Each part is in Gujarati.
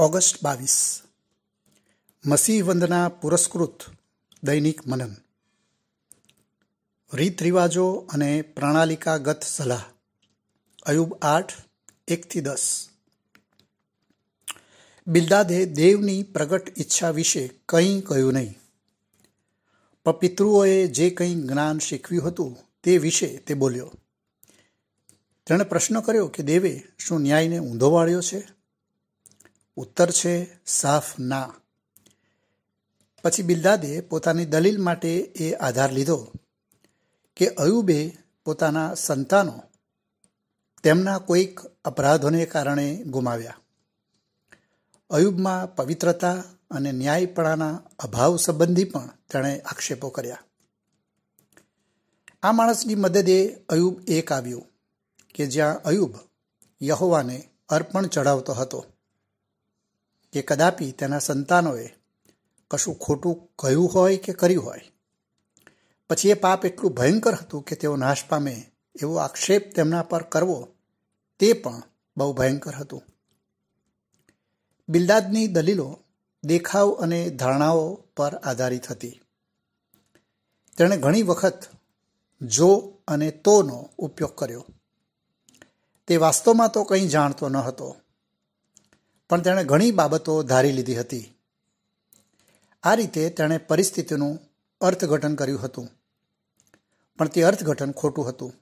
ઓગસ્ટ બાવીસ મસીહ વંદના પુરસ્કૃત દૈનિક મનન રીત રિવાજો અને પ્રણાલિકાગત સલાહ અયુબ આઠ એકથી દસ બિલદાદે દેવની પ્રગટ ઈચ્છા વિશે કંઈ કહ્યું નહીં પણ પિતૃઓએ જે કંઈ જ્ઞાન શીખવ્યું હતું તે વિશે તે બોલ્યો તેણે પ્રશ્ન કર્યો કે દેવે શું ન્યાયને ઊંધો વાળ્યો છે ઉત્તર છે સાફ ના પછી બિલ્દાદે પોતાની દલીલ માટે એ આધાર લીધો કે અયુબે પોતાના સંતાનો તેમના કોઈક અપરાધોને કારણે ગુમાવ્યા અયુબમાં પવિત્રતા અને ન્યાયપણાના અભાવ સંબંધી પણ તેણે આક્ષેપો કર્યા આ માણસની મદદે અયુબ એક આવ્યું કે જ્યાં અયુબ યહોવાને અર્પણ ચઢાવતો હતો કે કદાપી તેના સંતાનોએ કશું ખોટું કહ્યું હોય કે કર્યું હોય પછી એ પાપ એટલું ભયંકર હતું કે તેઓ નાશ પામે એવો આક્ષેપ તેમના પર કરવો તે પણ બહુ ભયંકર હતું બિલ્દાદની દલીલો દેખાવ અને ધારણાઓ પર આધારિત હતી તેણે ઘણી વખત જો અને તોનો ઉપયોગ કર્યો તે વાસ્તવમાં તો કંઈ જાણતો ન હતો પણ તેણે ઘણી બાબતો ધારી લીધી હતી આ રીતે તેણે પરિસ્થિતિનું અર્થઘટન કર્યું હતું પણ તે અર્થઘટન ખોટું હતું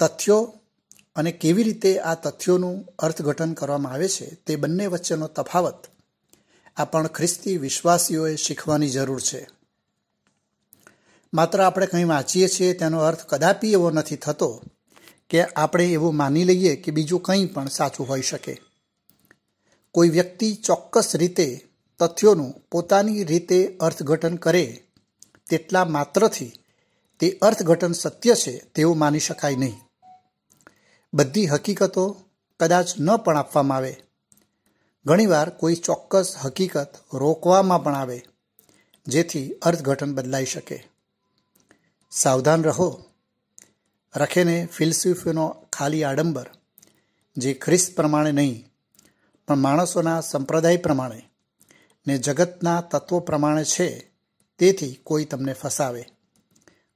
તથ્યો અને કેવી રીતે આ તથ્યોનું અર્થઘટન કરવામાં આવે છે તે બંને વચ્ચેનો તફાવત આ પણ ખ્રિસ્તી વિશ્વાસીઓએ શીખવાની જરૂર છે માત્ર આપણે કંઈ વાંચીએ છીએ તેનો અર્થ કદાપી એવો નથી થતો કે આપણે એવું માની લઈએ કે બીજું કંઈ પણ સાચું હોઈ શકે કોઈ વ્યક્તિ ચોક્કસ રીતે તથ્યોનું પોતાની રીતે અર્થઘટન કરે તેટલા માત્રથી તે અર્થઘટન સત્ય છે તેવું માની શકાય નહીં બધી હકીકતો કદાચ ન પણ આપવામાં આવે ઘણીવાર કોઈ ચોક્કસ હકીકત રોકવામાં પણ આવે જેથી અર્થઘટન બદલાઈ શકે સાવધાન રહો રખેને ફિલસૂફીનો ખાલી આડંબર જે ખ્રિસ્ત પ્રમાણે નહીં પણ માણસોના સંપ્રદાય પ્રમાણે ને જગતના તત્વો પ્રમાણે છે તેથી કોઈ તમને ફસાવે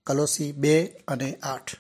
કલોસી બે અને આઠ